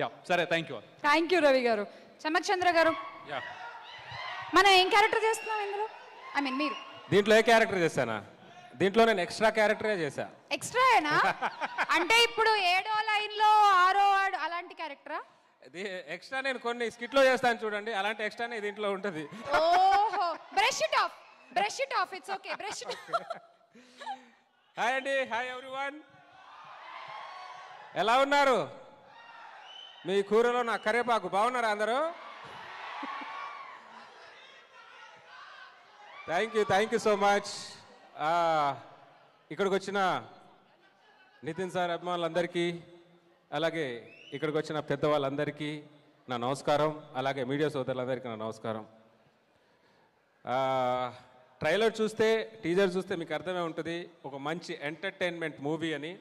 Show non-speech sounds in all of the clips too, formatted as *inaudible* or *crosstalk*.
yeah సరే thank you thank you Ravi garu Chammak Chandra గారు yeah మనం ఏం క్యారెక్టర్ చేస్తున్నాం ఇందులో ఐ మీన్ మీరు దీంట్లో ఏ క్యారెక్టర్ చేశానా దీంట్లో నేను ఎక్స్ట్రా క్యారెక్టరే చేశా ఎక్స్ట్రానా *laughs* అంటే ఇప్పుడు ఏడో లైన్ లో ఆరో వాడు అలాంటి క్యారెక్టరా ఇది ఎక్స్ట్రా నేను కొన్ని స్కిట్లో చేస్తాను చూడండి అలాంటి ఎక్స్ట్రానే దీంట్లో ఉంటుంది ఓహో brush it off brush it off it's okay brush it hi అండి హాయ్ ఎవ్రీవన్ ఎలా ఉన్నారు మీ కూరలో నా కరేపాకు బాగున్నారా అందరూ thank you thank you so much ఇక్కడికి వచ్చిన నితిన్ సార్ అభిమానులందరికీ అలాగే ఇక్కడికి వచ్చిన పెద్దవాళ్ళందరికీ నా నమస్కారం అలాగే మీడియా సోదరులందరికీ నా నమస్కారం ట్రైలర్ చూస్తే టీజర్ చూస్తే మీకు అర్థమే ఉంటుంది ఒక మంచి ఎంటర్టైన్మెంట్ మూవీ అని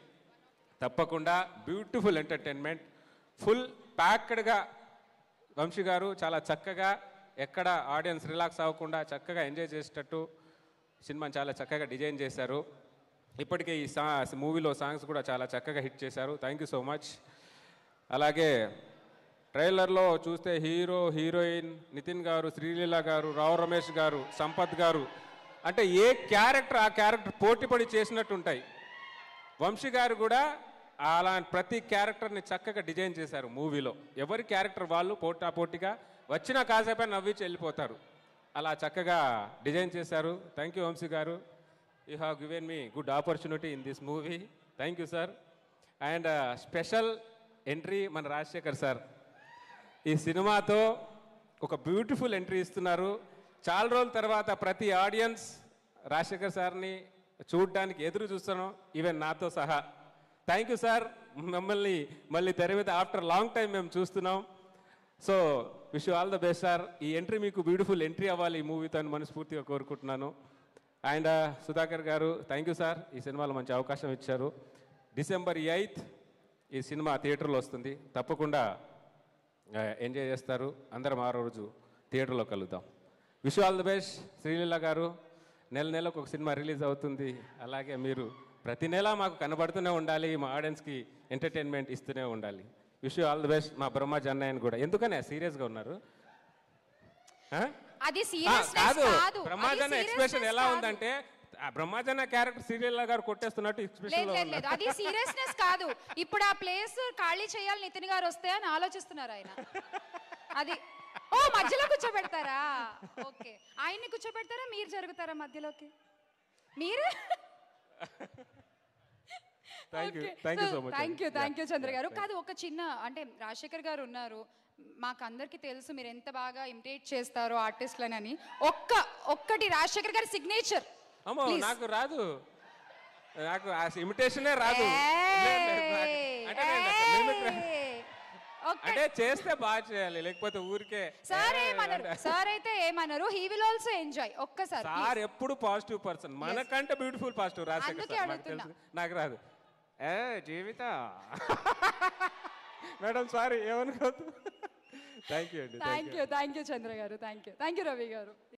తప్పకుండా బ్యూటిఫుల్ ఎంటర్టైన్మెంట్ ఫుల్ ప్యాక్డ్గా వంశీ గారు చాలా చక్కగా ఎక్కడ ఆడియన్స్ రిలాక్స్ అవ్వకుండా చక్కగా ఎంజాయ్ చేసేటట్టు సినిమాని చాలా చక్కగా డిజైన్ చేశారు ఇప్పటికే ఈ సా మూవీలో సాంగ్స్ కూడా చాలా చక్కగా హిట్ చేశారు థ్యాంక్ యూ సో మచ్ అలాగే ట్రైలర్లో చూస్తే హీరో హీరోయిన్ నితిన్ గారు శ్రీలీల గారు రావు రమేష్ గారు సంపత్ గారు అంటే ఏ క్యారెక్టర్ ఆ క్యారెక్టర్ పోటీపడి చేసినట్టు ఉంటాయి వంశీ గారు కూడా అలా ప్రతి క్యారెక్టర్ని చక్కగా డిజైన్ చేశారు మూవీలో ఎవరి క్యారెక్టర్ వాళ్ళు పోటా పోటీగా వచ్చిన కాసేపే నవ్వి వెళ్ళిపోతారు అలా చక్కగా డిజైన్ చేశారు thank you Vamsi garu you have given me good opportunity in this movie thank you sir and uh, special entry మన రాజశేఖర్ సార్ ఈ సినిమాతో ఒక బ్యూటిఫుల్ ఎంట్రీ ఇస్తున్నారు చాలా రోజుల తర్వాత ప్రతి ఆడియన్స్ రాజశేఖర్ సార్ని చూడడానికి ఎదురు చూస్తున్నాం ఈవెన్ నాతో సహా థ్యాంక్ యూ సార్ మమ్మల్ని మళ్ళీ తెర మీద ఆఫ్టర్ లాంగ్ టైం మేము చూస్తున్నాం so wish all the best sir ఈ ఎంట్రీ మీకు బ్యూటిఫుల్ ఎంట్రీ అవ్వాలి ఈ మూవీతో మనస్ఫూర్తిగా కోరుకుంటున్నాను అండ్ uh, సుధాకర్ గారు థ్యాంక్ యూ సార్ ఈ సినిమాలో మంచి అవకాశం ఇచ్చారు డిసెంబర్ ఎయిత్ ఈ సినిమా థియేటర్లో వస్తుంది తప్పకుండా ఎంజాయ్ uh, చేస్తారు అందరం ఆరో రోజు థియేటర్లో కలుద్దాం wish all the best Sreeleela garu నెల నెలకు ఒక సినిమా రిలీజ్ అవుతుంది అలాగే మీరు ప్రతి నెలా మాకు కనబడుతూనే ఉండాలి మా ఆడియన్స్కి ఎంటర్టైన్మెంట్ ఇస్తూనే ఉండాలి wish you all the best మా బ్రహ్మ జన్నయ్యన్ కూడా ఎందుకనే సీరియస్గా ఉన్నారు అది కాదు బ్రహ్మజన ఎక్స్ప్రెషన్ ఎలా ఉందంటే బ్రహ్మజన క్యారెక్టర్ సీరియల్ గారు కొట్టేస్తున్నట్టు ఎక్స్ప్రెషన్ లేదు అది సీరియస్నెస్ కాదు ఇప్పుడు ఆ ప్లేస్ ఖాళీ చేయాలి నితిన్ గారు వస్తే అని ఆలోచిస్తున్నారు ఆయన అది ఓ మధ్యలో కూర్చోబెడతారా ఓకే ఆయన్ని కూర్చోబెడతారా మీరు జరుగుతారా మధ్యలోకి మీరు thank you thank you Chandra garu కాదు ఒక చిన్న అంటే రాజశేఖర్ గారు ఉన్నారు మాకు అందరికి తెలుసు మీరు ఎంత బాగా ఇమిటేట్ చేస్తారో ఆర్టిస్ట్లనని ఒక్క ఒక్కటి రాజశేఖర్ గారి సిగ్నేచర్ నాకు రాదు నాకు ఆ ఇమిటేషనే రాదు అంటే అంటే చేస్తే బాగా చేయాలి లేకపోతే ఊరికే సార్ ఏమన్నారు సార్ అయితే ఏమన్నారు హీ విల్ ఆల్సో ఎంజాయ్ ఒక్కసారి సార్ ఎప్పుడు పాజిటివ్ పర్సన్ మనకంటే బ్యూటిఫుల్ పాజిటివ్ రాజశేఖర్ నాకు రాదు ఏ జీవిత *laughs* మేడం సారీ ఏమనుకోదు థ్యాంక్ యూ అండి thank you thank you Chandra garu thank you thank you Ravi గారు